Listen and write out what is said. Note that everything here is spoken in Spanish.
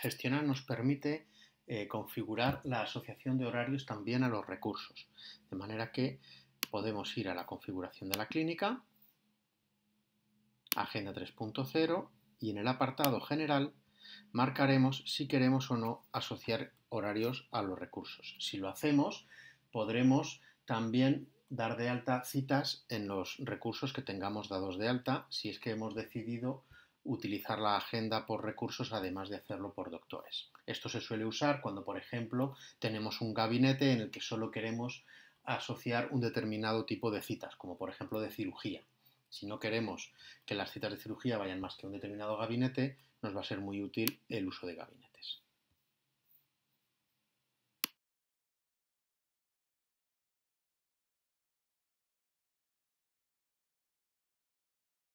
gestionar nos permite eh, configurar la asociación de horarios también a los recursos, de manera que podemos ir a la configuración de la clínica, Agenda 3.0 y en el apartado General marcaremos si queremos o no asociar horarios a los recursos. Si lo hacemos, podremos también dar de alta citas en los recursos que tengamos dados de alta si es que hemos decidido utilizar la agenda por recursos además de hacerlo por doctores. Esto se suele usar cuando, por ejemplo, tenemos un gabinete en el que solo queremos asociar un determinado tipo de citas, como por ejemplo de cirugía. Si no queremos que las citas de cirugía vayan más que a un determinado gabinete, nos va a ser muy útil el uso de gabinete.